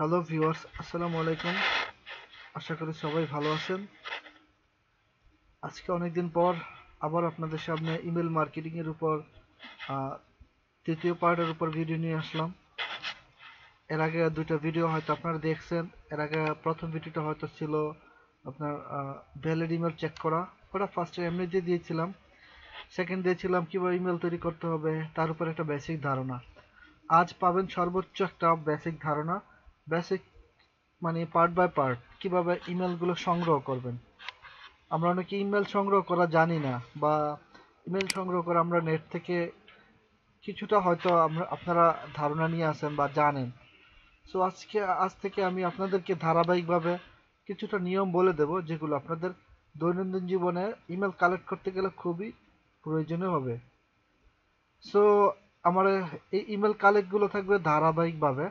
hello viewers আসসালামু আলাইকুম আশা করি সবাই ভালো আছেন আজকে অনেকদিন পর আবার আপনাদের সামনে ইমেল মার্কেটিংয়ের উপর তৃতীয় পার্টের উপর ভিডিও নিয়ে আসলাম এর আগে দুইটা ভিডিও হয়তো আপনারা দেখছেন এর আগে প্রথম ভিডিওটা হয়তো ছিল আপনার ভ্যালিড ইমেল চেক করা ওটা ফার্স্টে এমনি দিয়ে দিয়েছিলাম সেকেন্ড দিয়েছিলাম কীভাবে ইমেল তৈরি করতে হবে তার উপর একটা বেসিক ধারণা আজ পাবেন সর্বোচ্চ একটা বেসিক ধারণা বেসিক মানে পার্ট বাই পার্ট কিভাবে ইমেলগুলো সংগ্রহ করবেন আমরা অনেকে ইমেল সংগ্রহ করা জানি না বা ইমেল সংগ্রহ করা আমরা নেট থেকে কিছুটা হয়তো আমরা আপনারা ধারণা নিয়ে আসেন বা জানেন সো আজকে আজ থেকে আমি আপনাদেরকে ধারাবাহিকভাবে কিছুটা নিয়ম বলে দেব যেগুলো আপনাদের দৈনন্দিন জীবনে ইমেল কালেক্ট করতে গেলে খুবই প্রয়োজনীয় হবে সো আমার এই ইমেল কালেক্টগুলো থাকবে ধারাবাহিকভাবে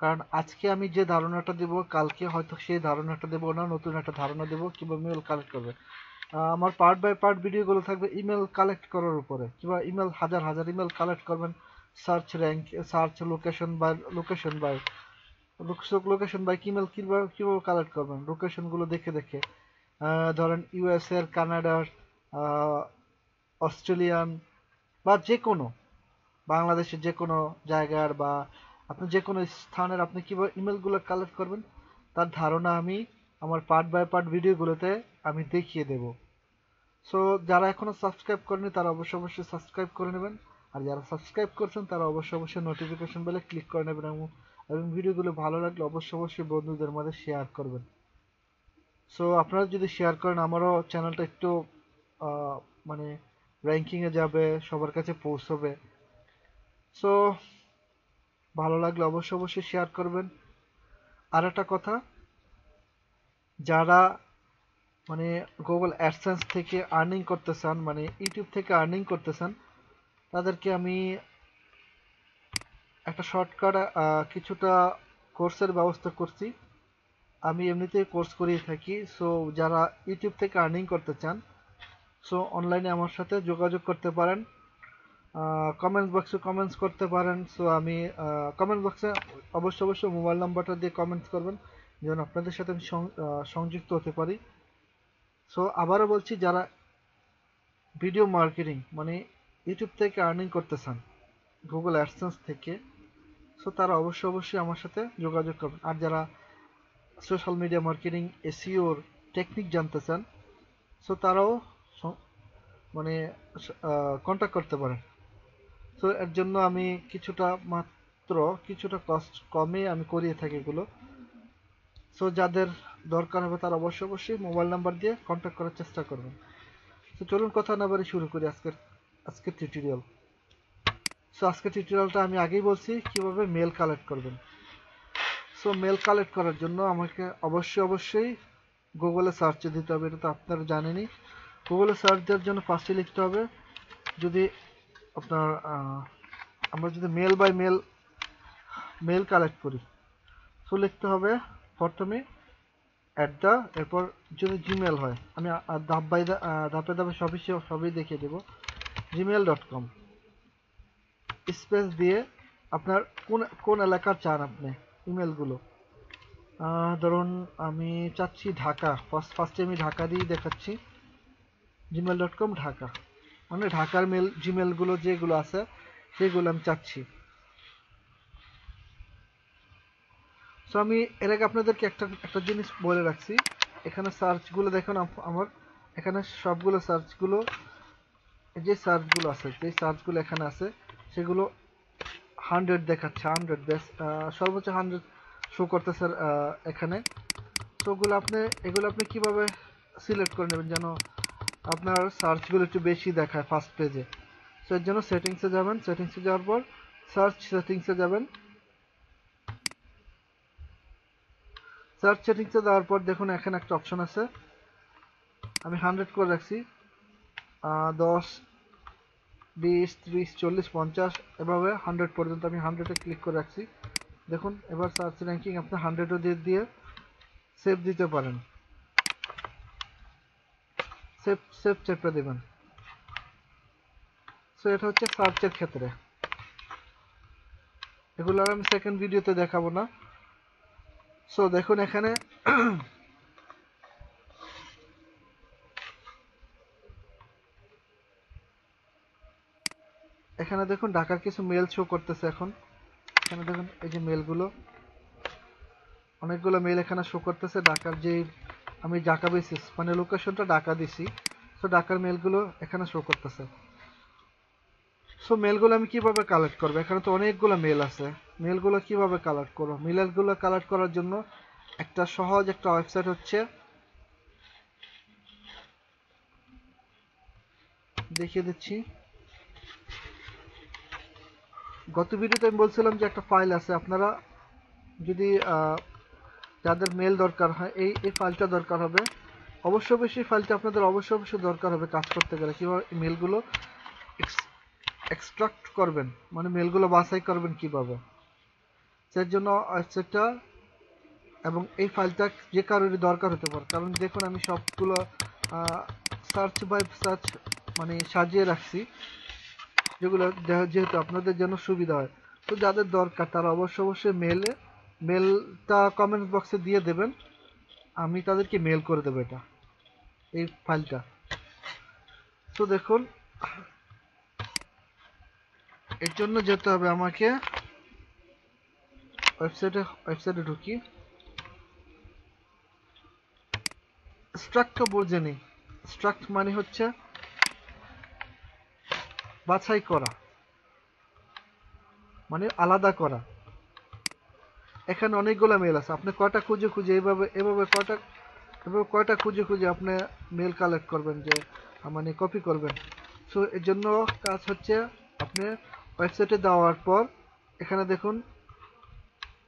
কারণ আজকে আমি যে ধারণাটা দেব কালকে হয়তো সেই ধারণাটা দেব না নতুন একটা ধারণা দেব কিংবা মেল কালেক্ট করবে আমার পার্ট বাই পার্ট ভিডিওগুলো থাকবে ইমেল কালেক্ট করার উপরে কিংবা ইমেল হাজার হাজার ইমেল কালেক্ট করবেন search rank search location by location by location by কিমেল কিংবা কীভাবে কালেক্ট করবেন লোকেশনগুলো দেখে দেখে ধরেন ইউএসএর কানাডার অস্ট্রেলিয়ান বা যে কোনো বাংলাদেশের যে কোনো জায়গার বা আপনি যে কোনো স্থানের আপনি কীভাবে ইমেলগুলো কালেক্ট করবেন তার ধারণা আমি আমার পার্ট বাই পার্ট ভিডিওগুলোতে আমি দেখিয়ে দেব সো যারা এখনও সাবস্ক্রাইব করেনি তারা অবশ্য অবশ্যই সাবস্ক্রাইব করে নেবেন আর যারা সাবস্ক্রাইব করছেন তারা অবশ্য অবশ্যই নোটিফিকেশন বেলে ক্লিক করে নেবেন এবং এবং ভিডিওগুলো ভালো লাগলে অবশ্য অবশ্যই বন্ধুদের মধ্যে শেয়ার করবেন সো আপনারা যদি শেয়ার করেন আমারও চ্যানেলটা একটু মানে র্যাঙ্কিংয়ে যাবে সবার কাছে পৌঁছবে সো ভালো লাগলে অবশ্যই অবশ্যই শেয়ার করবেন আর একটা কথা যারা মানে গুগল অ্যাডসেন্স থেকে আর্নিং করতে চান মানে ইউটিউব থেকে আর্নিং করতে চান তাদেরকে আমি একটা শর্টকাট কিছুটা কোর্সের ব্যবস্থা করছি আমি এমনিতেই কোর্স করিয়ে থাকি সো যারা ইউটিউব থেকে আর্নিং করতে চান সো অনলাইনে আমার সাথে যোগাযোগ করতে পারেন কমেন্টস বক্সে কমেন্টস করতে পারেন সো আমি কমেন্ট বক্সে অবশ্যই অবশ্যই মোবাইল নাম্বারটা দিয়ে কমেন্টস করবেন যেন আপনাদের সাথে আমি সংযুক্ত হতে পারি সো আবারও বলছি যারা ভিডিও মার্কেটিং মানে ইউটিউব থেকে আর্নিং করতে চান গুগল অ্যাডসেন্স থেকে সো তারা অবশ্যই অবশ্যই আমার সাথে যোগাযোগ করবেন আর যারা সোশ্যাল মিডিয়া মার্কেটিং এসিওর টেকনিক জানতে চান সো তারাও মানে কন্ট্যাক্ট করতে পারেন সো এর জন্য আমি কিছুটা মাত্র কিছুটা কস্ট কমে আমি করিয়ে থাকি এগুলো সো যাদের দরকার হবে তারা অবশ্যই অবশ্যই মোবাইল নাম্বার দিয়ে কন্ট্যাক্ট করার চেষ্টা করবেন তো চলুন কথা না বাড়ি শুরু করি আজকের আজকের টিউটোরিয়াল সো আজকের টিউটোরিয়ালটা আমি আগেই বলছি কিভাবে মেল কালেক্ট করবেন সো মেল কালেক্ট করার জন্য আমাকে অবশ্যই অবশ্যই গুগলে সার্চ দিতে হবে এটা তো আপনারা জানেনই গুগলে সার্চ দেওয়ার জন্য ফার্স্টে লিখতে হবে যদি আপনার আমরা যদি mail by mail mail collect করি সো লিখতে হবে প্রথমে অ্যাট দ্য এরপর যদি জিমেল হয় আমি ধাপ বাই ধাপে ধাপে সবই সবই দেখিয়ে দেব জিমেল ডট কম স্পেস দিয়ে আপনার কোন কোন এলাকার চান আপনি ইমেলগুলো ধরুন আমি চাচ্ছি ঢাকা ফার্স্ট ফার্স্টে আমি ঢাকা দিয়েই দেখাচ্ছি জিমেল ডট কম ঢাকা মানে ঢাকার মেল জিমেলগুলো যেগুলো আছে সেগুলো আমি চাচ্ছি সো আমি এর আগে আপনাদেরকে একটা একটা জিনিস বলে রাখছি এখানে সার্চগুলো দেখুন আমার এখানে সবগুলো সার্চগুলো যে সার্চগুলো আছে যে সার্চগুলো এখানে আছে সেগুলো হান্ড্রেড দেখাচ্ছে হান্ড্রেড বেস্ট সর্বোচ্চ হান্ড্রেড শো করতেছে এখানে তো ওগুলো আপনি এগুলো আপনি কিভাবে সিলেক্ট করে নেবেন যেন আপনার সার্চগুলো একটু বেশি দেখায় ফার্স্ট পেজে সো এর জন্য সেটিংসে যাবেন সেটিংসে যাওয়ার পর সার্চ সেটিংসে যাবেন সার্চ সেটিংসে যাওয়ার পর দেখুন এখানে একটা অপশন আছে আমি হান্ড্রেড করে রাখছি দশ বিশ ত্রিশ চল্লিশ পঞ্চাশ এভাবে হান্ড্রেড পর্যন্ত আমি হান্ড্রেডে ক্লিক করে রাখছি দেখুন এবার সার্চ র্যাঙ্কিং আপনি হান্ড্রেডও দিয়ে দিয়ে সেভ দিতে পারেন সেফ সেফ চেপে দেবেন সো এটা হচ্ছে সার্চের ক্ষেত্রে এগুলো আমি সেকেন্ড ভিডিওতে দেখাবো না সো দেখুন এখানে এখানে দেখুন ঢাকার কিছু মেল শো করতেছে এখন এখানে দেখুন এই যে মেলগুলো অনেকগুলো মেল এখানে শো করতেছে ঢাকার যে আমি ডাকা বেসিস মানে লোকেশনটা ডাকা দিছি সো ডাকার মেলগুলো এখানে শো করতেছে সো মেলগুলো আমি কিভাবে কালেক্ট করবো এখানে তো অনেকগুলো মেল আছে মেলগুলো কিভাবে কালেক্ট করবো মেলগুলো কালেক্ট করার জন্য একটা সহজ একটা ওয়েবসাইট হচ্ছে দেখিয়ে দিচ্ছি গত ভিডিওতে আমি বলছিলাম যে একটা ফাইল আছে আপনারা যদি যাদের মেল দরকার হয় এই এই ফাইলটা দরকার হবে অবশ্য বেশি ফাইলটা আপনাদের অবশ্য অবশ্যই দরকার হবে কাজ করতে গেলে কীভাবে মেলগুলো এক্সট্রাক্ট করবেন মানে মেলগুলো বাছাই করবেন কিভাবে সেই জন্য সেটা এবং এই ফাইলটা যে কারোরই দরকার হতে পারে কারণ দেখুন আমি সবগুলো সার্চ বাই সার্চ মানে সাজিয়ে রাখছি যেগুলো যেহেতু আপনাদের জন্য সুবিধা হয় তো যাদের দরকার তারা অবশ্য অবশ্যই মেলে মেলটা কমেন্ট বক্সে দিয়ে দেবেন আমি তাদেরকে মেল করে দেবো এটা এই ফাইলটা তো দেখুন এর জন্য যেতে হবে আমাকে ওয়েবসাইটে ওয়েবসাইটে ঢুকি স্ট্রাক্ট বোঝে নেই স্ট্রাক্ট মানে হচ্ছে বাছাই করা মানে আলাদা করা এখানে অনেকগুলো মেল আছে আপনি কয়টা খুঁজে খুঁজে এইভাবে এভাবে কয়টা এভাবে কয়টা খুঁজে খুঁজে আপনি মেল কালেক্ট করবেন যে মানে কপি করবেন সো এর জন্য কাজ হচ্ছে আপনি ওয়েবসাইটে দেওয়ার পর এখানে দেখুন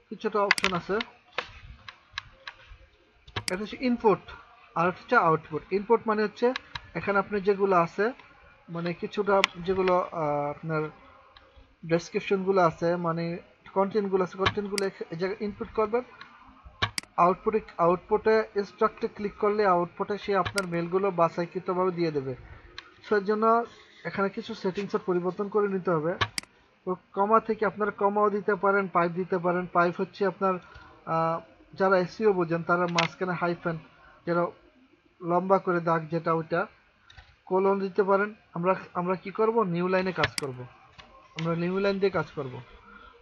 কিছুটা অপশন আছে এটা হচ্ছে ইনপুট আর হচ্ছে আউটপুট ইনপুট মানে হচ্ছে এখানে আপনি যেগুলো আছে মানে কিছুটা যেগুলো আপনার ডেসক্রিপশনগুলো আছে মানে গুলো আছে কন্টেন্টগুলো এই জায়গায় ইনপুট করবেন আউটপুটে আউটপুটে ইনস্ট্রাক্টে ক্লিক করলে আউটপুটে সে আপনার মেলগুলো বাছাইকৃতভাবে দিয়ে দেবে সেই জন্য এখানে কিছু সেটিংসের পরিবর্তন করে নিতে হবে তো কমা থেকে আপনারা কমাও দিতে পারেন পাইপ দিতে পারেন পাইপ হচ্ছে আপনার যারা এসিও e বোঝেন তারা মাঝখানে হাইফেন যেটা লম্বা করে দাগ যেটা ওইটা কোলন দিতে পারেন আমরা আমরা কি করব নিউ লাইনে কাজ করব আমরা নিউ লাইন দিয়ে কাজ করব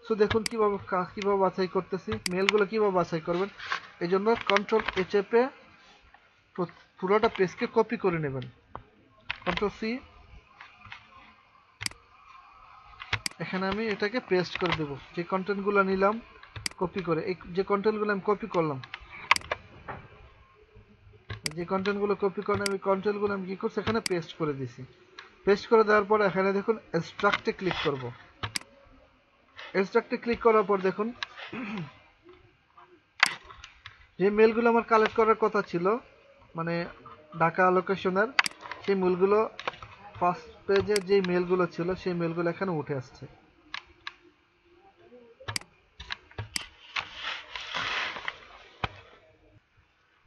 সো দেখুন কীভাবে কীভাবে বাছাই করতেছি মেলগুলো কীভাবে বাছাই করবেন এই জন্য কন্ট্রোল এচেপে পুরোটা পেজকে কপি করে নেবেন কন্ট্রোল সি এখানে আমি এটাকে পেস্ট করে দেব যে কন্টেন্টগুলো নিলাম কপি করে এই যে কন্টেন্টগুলো আমি কপি করলাম যে কন্টেন্টগুলো কপি করলে আমি কন্টেন্টগুলো আমি কী করছি এখানে পেস্ট করে দিছি পেস্ট করে দেওয়ার পর এখানে দেখুন এক্সট্রাক্টে ক্লিক করবো এক্সট্রাক্টে ক্লিক করার পর দেখুন যে মেলগুলো আমার কালেক্ট করার কথা ছিল মানে ঢাকা লোকেশনের সেই মেলগুলো ফার্স্ট পেজে যে মেলগুলো ছিল সেই মেলগুলো এখানে উঠে আসছে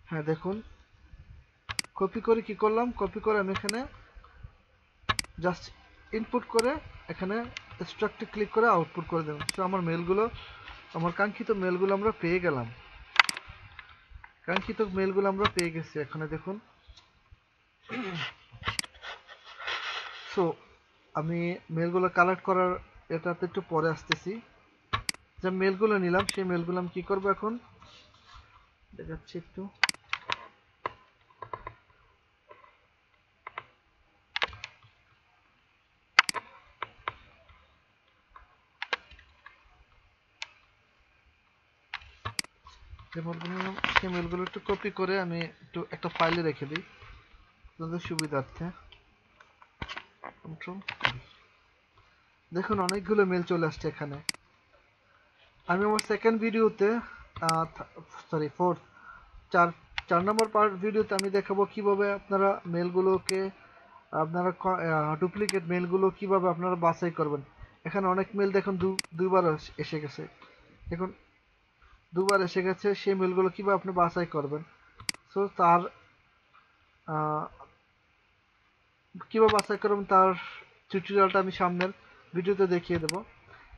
হ্যাঁ দেখুন কপি করে কি করলাম কপি করে আমি এখানে জাস্ট ইনপুট করে এখানে স্ট্রাকটি ক্লিক করে আউটপুট করে দেবেন সো আমার মেলগুলো আমার কাঙ্ক্ষিত মেলগুলো আমরা পেয়ে গেলাম কাঙ্ক্ষিত মেলগুলো আমরা পেয়ে গেছি এখানে দেখুন সো আমি মেলগুলো কালেক্ট করার এটাতে একটু পরে আসতেছি যে মেলগুলো নিলাম সেই মেলগুলো আমি কী করবো এখন দেখাচ্ছি একটু ইমেলগুলো ইমেলগুলো একটু কপি করে আমি একটু একটা ফাইলে রেখে দিই আপনাদের সুবিধার্থে দেখুন অনেকগুলো মেল চলে আসছে এখানে আমি আমার সেকেন্ড ভিডিওতে সরি ফোর্থ চার চার নম্বর পার্ট ভিডিওতে আমি দেখাবো কিভাবে আপনারা মেলগুলোকে আপনারা ডুপ্লিকেট মেলগুলো কিভাবে আপনারা বাছাই করবেন এখানে অনেক মেল দেখুন দুইবার এসে গেছে এখন দুবার এসে গেছে সেই মেলগুলো কীভাবে আপনি বাছাই করবেন সো তার কীভাবে বাছাই করবেন তার টিউটোরিয়ালটা আমি সামনের ভিডিওতে দেখিয়ে দেব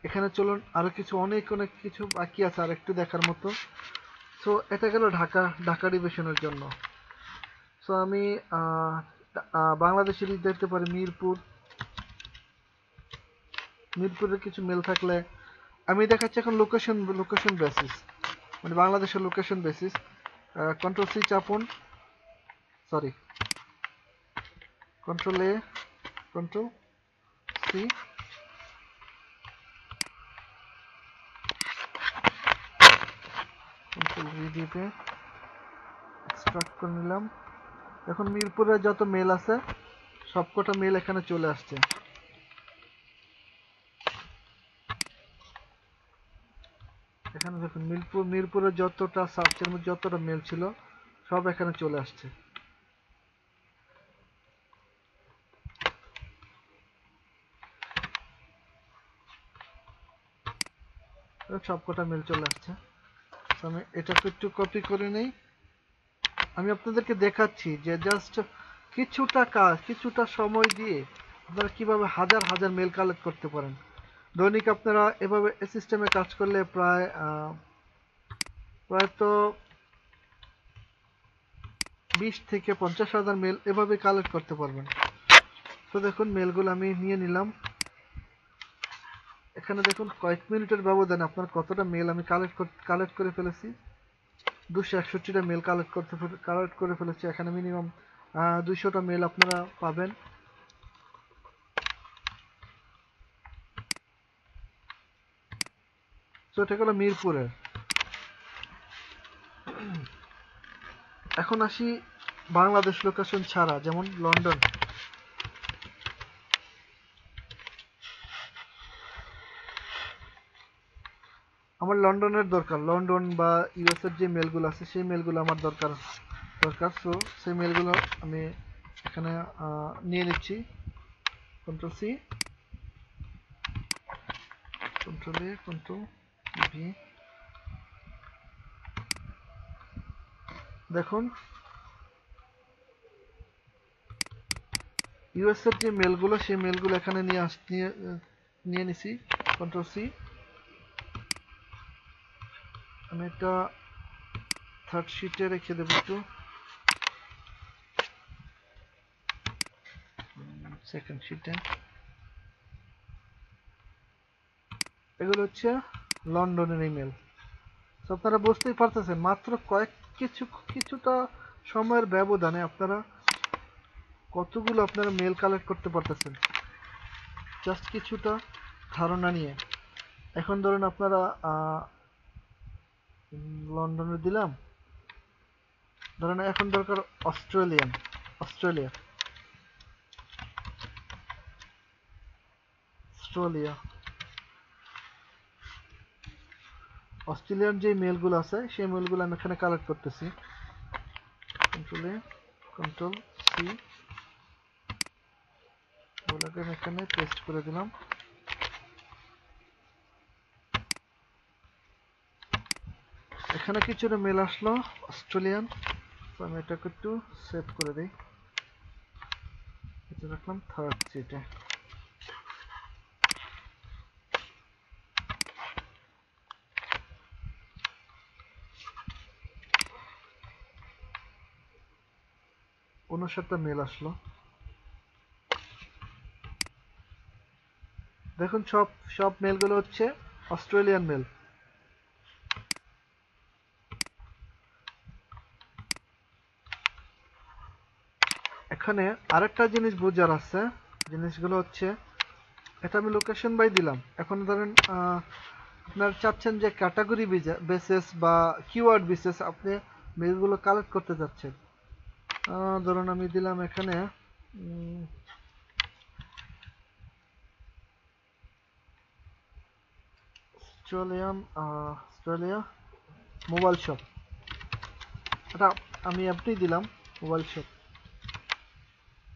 এখানে চলুন আরও কিছু অনেক অনেক কিছু বাকি আছে আর একটু দেখার মতো সো এটা গেল ঢাকা ঢাকা ডিভিশনের জন্য সো আমি বাংলাদেশের দেখতে পারি মিরপুর মিরপুরের কিছু মেল থাকলে আমি দেখাচ্ছি এখন লোকেশন লোকেশন বেসিস মানে বাংলাদেশের লোকেশন বেসিস কন্ট্রোল সি চাপুন sorry control A control C control V extract করে নিলাম এখন মিরপুরের যত মেল আছে সবকটা মেল এখানে চলে আসছে দেখুন মিরপুর মিরপুরের যতটা সাবচের মধ্যে যতটা মেল ছিল সব এখানে চলে আসছে সবকটা মেল চলে আসছে আমি এটাকে একটু কপি করে নেই আমি আপনাদেরকে দেখাচ্ছি যে জাস্ট কিছুটা কাজ কিছুটা সময় দিয়ে আপনারা কিভাবে হাজার হাজার মেল কালেক্ট করতে পারেন দৈনিক আপনারা এভাবে সিস্টেমে কাজ করলে প্রায় প্রায় তো বিশ থেকে পঞ্চাশ হাজার মেল এভাবে কালেক্ট করতে পারবেন তো দেখুন মেলগুলো আমি নিয়ে নিলাম এখানে দেখুন কয়েক মিনিটের ব্যবধানে আপনার কতটা মেল আমি কালেক্ট কালেক্ট করে ফেলেছি দুশো একষট্টিটা মেল কালেক্ট করতে কালেক্ট করে ফেলেছি এখানে মিনিমাম দুশোটা মেল আপনারা পাবেন এটা গেল মিরপুরের এখন আসি বাংলাদেশ লোকেশন ছাড়া যেমন লন্ডন আমার লন্ডনের দরকার লন্ডন বা ইউএস এর যে মেলগুলো আছে সেই মেলগুলো আমার দরকার দরকার সো সেই মেলগুলো আমি এখানে নিয়ে নিচ্ছি control C control A control V দেখুন ইউএসএর যে মেলগুলো সেই মেলগুলো এখানে নিয়ে আস নিয়ে নিছি কন্ট্রোল সি আমি এটা থার্ড শিটে রেখে দেবো একটু সেকেন্ড শিটে এগুলো হচ্ছে লন্ডনের ইমেল আপনারা বুঝতেই পারতেছেন মাত্র কয়েক কিছু কিছুটা সময়ের ব্যবধানে আপনারা কতগুলো আপনারা মেল কালেক্ট করতে পারতেছেন জাস্ট কিছুটা ধারণা নিয়ে এখন ধরেন আপনারা লন্ডনে দিলাম ধরেন এখন দরকার অস্ট্রেলিয়ান অস্ট্রেলিয়া অস্ট্রেলিয়া অস্ট্রেলিয়ান যে মেলগুলো আছে সেই মেলগুলো আমি এখানে কালেক্ট করতেছি কন্ট্রোল এ কন্ট্রোল সি ওগুলোকে আমি এখানে পেস্ট করে দিলাম এখানে কিছুটা মেল আসলো অস্ট্রেলিয়ান আমি এটাকে একটু সেভ করে দিই রাখলাম থার্ড সিটে উনষাটটা মেল আসলো দেখুন সব সব মেলগুলো হচ্ছে অস্ট্রেলিয়ান মেল এখানে আরেকটা জিনিস বোঝার আছে জিনিসগুলো হচ্ছে এটা আমি লোকেশন বাই দিলাম এখন ধরেন আপনার চাচ্ছেন যে ক্যাটাগরি বেসেস বা কিওয়ার্ড বেসেস আপনি মেলগুলো কালেক্ট করতে চাচ্ছেন ধরুন আমি দিলাম এখানে অস্ট্রেলিয়ান অস্ট্রেলিয়া মোবাইল শপ এটা আমি অ্যাপটি দিলাম mobile shop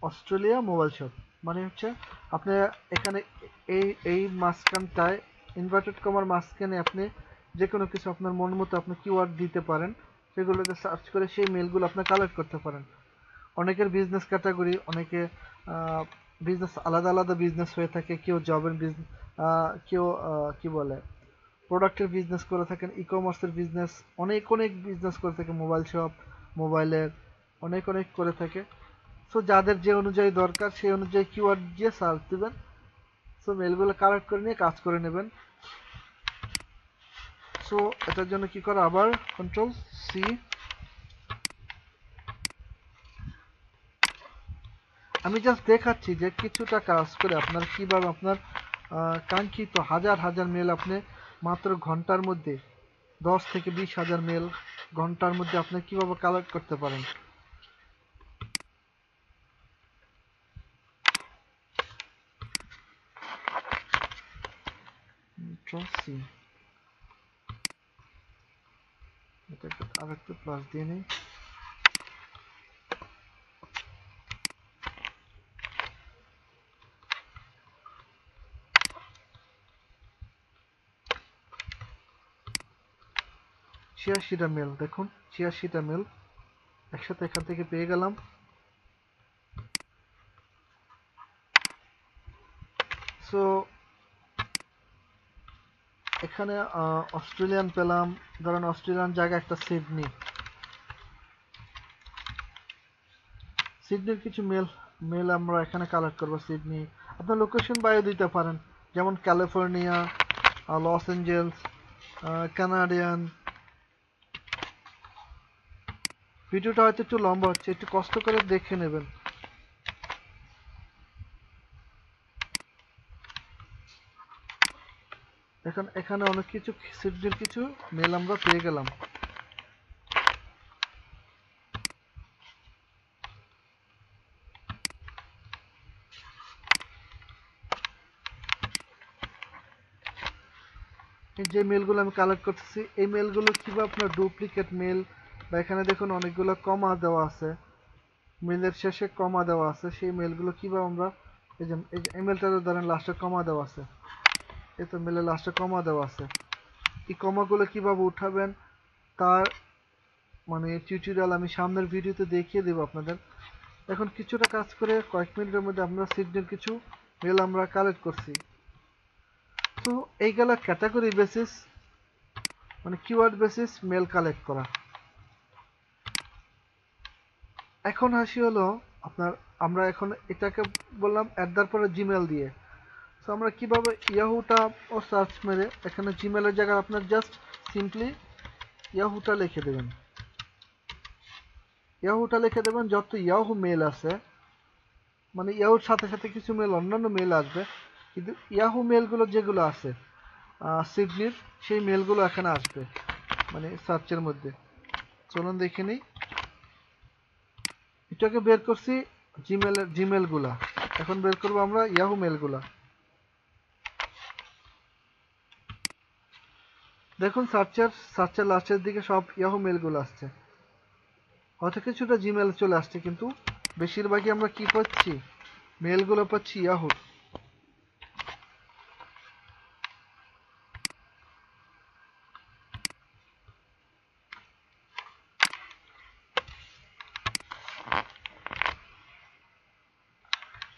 Australia mobile shop মানে হচ্ছে আপনি এখানে এই এই মাসখানটায় ইনভার্টেড কমার মাঝখানে আপনি যে কোনো কিছু আপনার মন মতো আপনি কিওয়ার্ড দিতে পারেন সেগুলোকে সার্চ করে সেই মেলগুলো আপনি কালেক্ট করতে পারেন অনেকের বিজনেস ক্যাটাগরি অনেকে বিজনেস আলাদা আলাদা বিজনেস হয়ে থাকে কেউ জবের বিজনেস কেউ কি বলে প্রোডাক্টের বিজনেস করে থাকেন ই কমার্সের বিজনেস অনেক অনেক বিজনেস করে থাকে মোবাইল শপ মোবাইলের অনেক অনেক করে থাকে সো যাদের যে অনুযায়ী দরকার সেই অনুযায়ী কিওয়ার্ড দিয়ে সার্চ দেবেন সো মেলগুলো কালেক্ট করে নিয়ে কাজ করে নেবেন সো এটার জন্য কি করে আবার কন্ট্রোল সি আমি জাস্ট দেখাচ্ছি যে কিছুটা কাজ করে আপনার কীভাবে আপনার কাঙ্ক্ষিত হাজার হাজার মেল আপনি মাত্র ঘন্টার মধ্যে দশ থেকে বিশ হাজার মেল ঘন্টার মধ্যে আপনি কীভাবে কালেক্ট করতে পারেন আর একটু প্লাস দিয়ে নেই ছিয়াশিটা মেল দেখুন ছিয়াশিটা মেল একসাথে এখান থেকে পেয়ে গেলাম সো এখানে অস্ট্রেলিয়ান পেলাম ধরেন অস্ট্রেলিয়ান জায়গা একটা সিডনি সিডনির কিছু মেল মেল আমরা এখানে কালেক্ট করবো সিডনি আপনার লোকেশন বাইরে দিতে পারেন যেমন ক্যালিফোর্নিয়া লস অ্যাঞ্জেলস কানাডিয়ান ভিডিওটা হয়তো একটু লম্বা হচ্ছে একটু কষ্ট করে দেখে নেবেন এখন এখানে অনেক কিছু সিডনির কিছু মেল আমরা পেয়ে গেলাম যে মেলগুলো আমি কালেক্ট করতেছি এই মেলগুলো কিভাবে আপনার ডুপ্লিকেট মেল বা এখানে দেখুন অনেকগুলো কমা দেওয়া আছে মেলের শেষে কমা দেওয়া আছে সেই মেলগুলো কীভাবে আমরা এই যে এই মেলটা তো ধরেন লাস্টে কমা দেওয়া আছে এই তো মেলের লাস্টে কমা দেওয়া আছে এই কমাগুলো কীভাবে উঠাবেন তার মানে টিউটোরিয়াল আমি সামনের ভিডিওতে দেখিয়ে দেবো আপনাদের এখন কিছুটা কাজ করে কয়েক মিনিটের মধ্যে আমরা সিডনির কিছু মেল আমরা কালেক্ট করছি তো এইগুলো ক্যাটাগরি বেসিস মানে কিওয়ার্ড বেসিস মেল কালেক্ট করা এখন হাসি হলো আপনার আমরা এখন এটাকে বললাম অ্যাডার পরে জিমেল দিয়ে তো আমরা কীভাবে ইয়াহুটা ও সার্চ মেরে এখানে জিমেলের জায়গায় আপনার জাস্ট সিম্পলি ইয়াহুটা লিখে দেবেন ইয়াহুটা লিখে দেবেন যত ইয়াহু মেল আছে মানে ইয়াহুর সাথে সাথে কিছু মেল অন্যান্য মেল আসবে কিন্তু ইয়াহু মেলগুলো যেগুলো আছে সিডনির সেই মেলগুলো এখানে আসবে মানে সার্চের মধ্যে চলুন দেখে নিই এটাকে বের করছি জিমেল জিমেলগুলা এখন বের করবো আমরা ইয়াহু মেলগুলা দেখুন সার্চার সার্চার লাস্টের দিকে সব ইয়াহু মেলগুলো আসছে হয়তো কিছুটা জিমেল চলে আসছে কিন্তু বেশিরভাগই আমরা কি পাচ্ছি মেলগুলো পাচ্ছি ইয়াহুর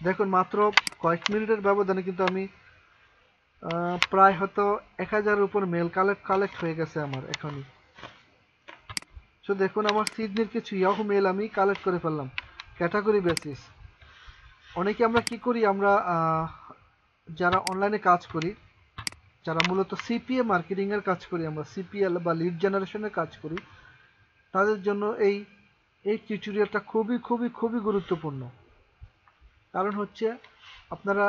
দেখুন মাত্র কয়েক মিনিটের ব্যবধানে কিন্তু আমি প্রায় হয়তো এক হাজারের উপর মেল কালেক্ট কালেক্ট হয়ে গেছে আমার এখনই সো দেখুন আমার সিডনির কিছু ইয়াহু মেল আমি কালেক্ট করে ফেললাম ক্যাটাগরি বেসিস অনেকে আমরা কি করি আমরা যারা অনলাইনে কাজ করি যারা মূলত সিপিএ মার্কেটিংয়ের কাজ করি আমরা সিপিএল বা লিড জেনারেশনের কাজ করি তাদের জন্য এই এই টিউটোরিয়ালটা খুবই খুবই খুবই গুরুত্বপূর্ণ কারণ হচ্ছে আপনারা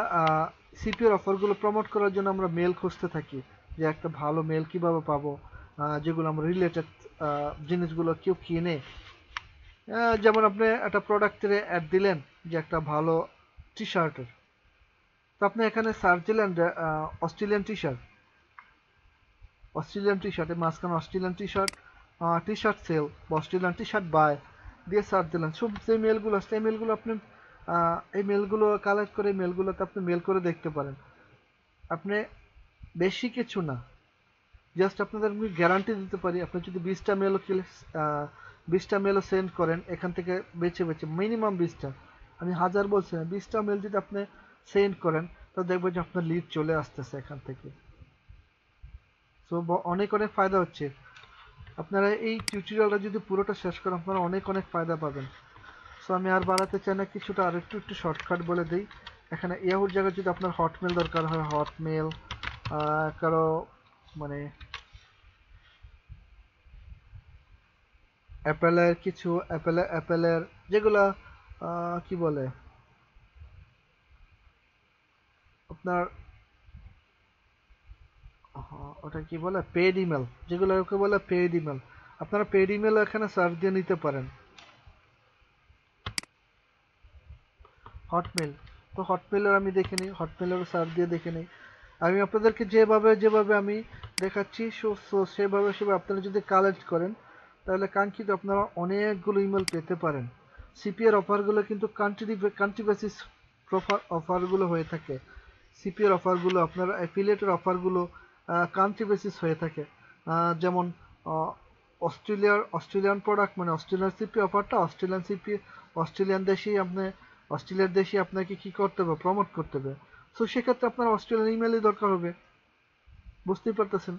সিপিওর অফারগুলো প্রমোট করার জন্য আমরা মেল খুঁজতে থাকি যে একটা ভালো মেল কিভাবে পাবো যেগুলো আমরা রিলেটেড জিনিসগুলো কেউ কিনে যেমন আপনি একটা প্রোডাক্টের অ্যাড দিলেন যে একটা ভালো টি শার্টের তো আপনি এখানে সার্চ দিলেন Australian T shirt Australian T শার্টে মাঝখানে Australian T shirt T shirt sale বা অস্ট্রেলিয়ান টি শার্ট বাই দিয়ে সার্চ দিলেন সব যে মেলগুলো আছে সেই মেলগুলো আপনি এই মেলগুলো কালেক্ট করে মেলগুলোকে আপনি মেল করে দেখতে পারেন আপনি বেশি কিছু না জাস্ট আপনাদের আমি গ্যারান্টি দিতে পারি আপনি যদি বিশটা মেলও বিশটা মেলও সেন্ড করেন এখান থেকে বেছে বেছে মিনিমাম বিশটা আমি হাজার বলছি না বিশটা মেল যদি আপনি সেন্ড করেন তো দেখবেন যে আপনার লিড চলে আসতেছে এখান থেকে সো অনেক অনেক ফায়দা হচ্ছে আপনারা এই টিউটোরিয়ালটা যদি পুরোটা শেষ করেন আপনারা অনেক অনেক ফায়দা পাবেন সো আমি আর বাড়াতে চাই না কিছুটা আর একটু একটু শর্টকাট বলে দিই এখানে ইয়াহুর জায়গায় যদি আপনার হটমেল দরকার হয় হটমেল কারো মানে অ্যাপেলের কিছু অ্যাপেলে অ্যাপেলের যেগুলা কি বলে আপনার ওটা কি বলে পেড ইমেল যেগুলোকে বলে পেড ইমেল আপনারা পেড ইমেল এখানে সার্চ দিয়ে নিতে পারেন হটমেল তো হটমেলের আমি দেখে নিই হটমেলের সার দিয়ে দেখে নিই আমি আপনাদেরকে যেভাবে যেভাবে আমি দেখাচ্ছি সো সেভাবে সেভাবে আপনারা যদি কালেক্ট করেন তাহলে কাঙ্ক্ষিত আপনারা অনেকগুলো ইমেল পেতে পারেন সিপিআর অফারগুলো কিন্তু কান্ট্রি কান্ট্রি বেসিস অফারগুলো হয়ে থাকে সিপিআর অফারগুলো আপনার অ্যাফিলিয়েটের অফারগুলো কান্ট্রি বেসিস হয়ে থাকে যেমন অস্ট্রেলিয়ার অস্ট্রেলিয়ান প্রোডাক্ট মানে অস্ট্রেলিয়ান সিপি অফারটা অস্ট্রেলিয়ান সিপি অস্ট্রেলিয়ান দেশেই আপনি অস্ট্রেলিয়ার দেশে আপনাকে কি করতে হবে প্রমোট করতে হবে সো সেক্ষেত্রে আপনার অস্ট্রেলিয়ান ইমেলই দরকার হবে বুঝতেই পারতেছেন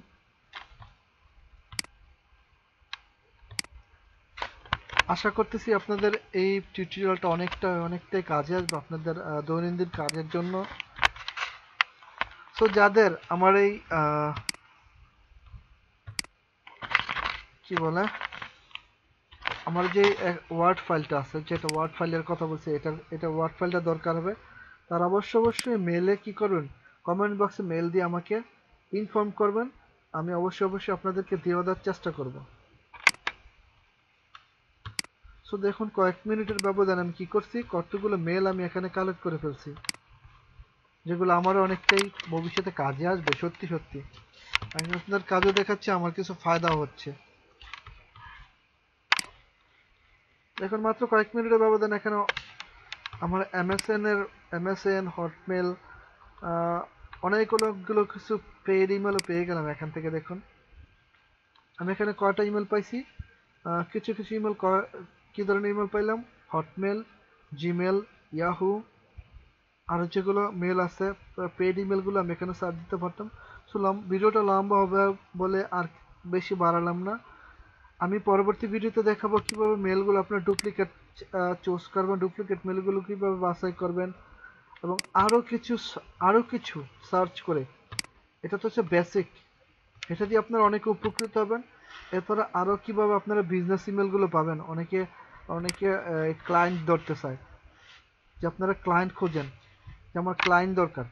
আশা করতেছি আপনাদের এই টিউটোরিয়ালটা অনেকটা অনেকটাই কাজে আসবে আপনাদের দৈনন্দিন কাজের জন্য সো যাদের আমার এই কি বলে আমার যে ওয়ার্ড ফাইলটা আছে যেটা ওয়ার্ড ফাইলের কথা বলছি এটা এটা ওয়ার্ড ফাইলটা দরকার হবে তার অবশ্য অবশ্যই মেলে কি করবেন কমেন্ট বক্সে মেল দিয়ে আমাকে ইনফর্ম করবেন আমি অবশ্যই অবশ্যই আপনাদেরকে দিয়ে দেওয়ার চেষ্টা করব সো দেখুন কয়েক মিনিটের ব্যবধানে আমি কি করছি কতগুলো মেল আমি এখানে কালেক্ট করে ফেলছি যেগুলো আমারও অনেকটাই ভবিষ্যতে কাজে আসবে সত্যি সত্যি আমি আপনার কাজও দেখাচ্ছি আমার কিছু ফায়দাও হচ্ছে এখন মাত্র কয়েক মিনিটের ব্যবধান এখানে আমার এমএসএন এর এমএসএন হটমেল অনেকগুলো কিছু পেড ইমেলও পেয়ে গেলাম এখান থেকে দেখুন আমি এখানে কয়টা ইমেল পাইছি কিছু কিছু ইমেল কী ধরনের ইমেল পাইলাম হটমেল জিমেল ইয়াহু আর যেগুলো মেল আছে পেড ইমেলগুলো আমি এখানে সার দিতে পারতাম সো ভিডিওটা লম্বা হবে বলে আর বেশি বাড়ালাম না আমি পরবর্তী ভিডিওতে দেখাবো কীভাবে মেলগুলো আপনার ডুপ্লিকেট চুজ করবেন ডুপ্লিকেট মেলগুলো কীভাবে বাছাই করবেন এবং আরও কিছু আরও কিছু সার্চ করে এটা তো হচ্ছে বেসিক এটা দিয়ে আপনারা অনেকে উপকৃত হবেন এরপরে আরও কীভাবে আপনারা বিজনেস ইমেলগুলো পাবেন অনেকে অনেকে ক্লায়েন্ট ধরতে চায় যে আপনারা ক্লায়েন্ট খোঁজেন যে আমার ক্লায়েন্ট দরকার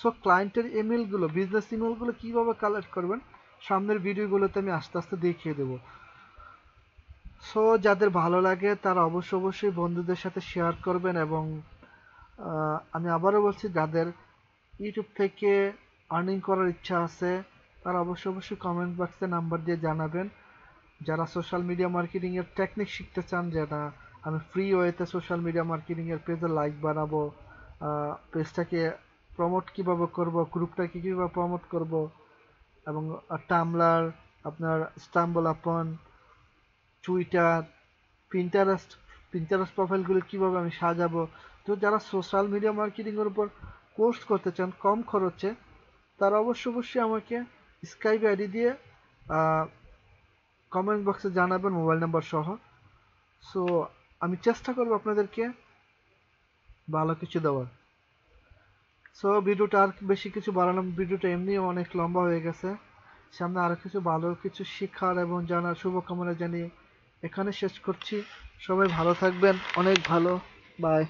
সো ক্লায়েন্টের ইমেলগুলো বিজনেস ইমেলগুলো কীভাবে কালেক্ট করবেন সামনের ভিডিওগুলোতে আমি আস্তে আস্তে দেখিয়ে দেব সো যাদের ভালো লাগে তারা অবশ্য অবশ্যই বন্ধুদের সাথে শেয়ার করবেন এবং আমি আবারও বলছি যাদের ইউটিউব থেকে আর্নিং করার ইচ্ছা আছে তারা অবশ্যই অবশ্যই কমেন্ট বক্সে নাম্বার দিয়ে জানাবেন যারা সোশ্যাল মিডিয়া মার্কেটিংয়ের টেকনিক শিখতে চান যেটা আমি ফ্রি ওয়েতে সোশ্যাল মিডিয়া মার্কেটিংয়ের পেজে লাইক বানাবো পেজটাকে প্রমোট কীভাবে করব গ্রুপটাকে কীভাবে প্রমোট করবো এবং টামলার আপনার স্টাম্বল আপন টুইটার প্রিন্টারাস্ট প্রিন্টারাস্ট প্রোফাইলগুলো কীভাবে আমি সাজাবো তো যারা সোশ্যাল মিডিয়া মার্কেটিংয়ের উপর কোর্স করতে চান কম খরচে তারা অবশ্য অবশ্যই আমাকে স্কাইপ আইডি দিয়ে কমেন্ট বক্সে জানাবেন মোবাইল নাম্বার সহ সো আমি চেষ্টা করব আপনাদেরকে ভালো কিছু দেওয়ার সো ভিডিওটা আর বেশি কিছু বাড়ানো ভিডিওটা এমনি অনেক লম্বা হয়ে গেছে সামনে আরও কিছু ভালো কিছু শেখার এবং জানার শুভকামনা জানিয়ে এখানে শেষ করছি সবাই ভালো থাকবেন অনেক ভালো বাই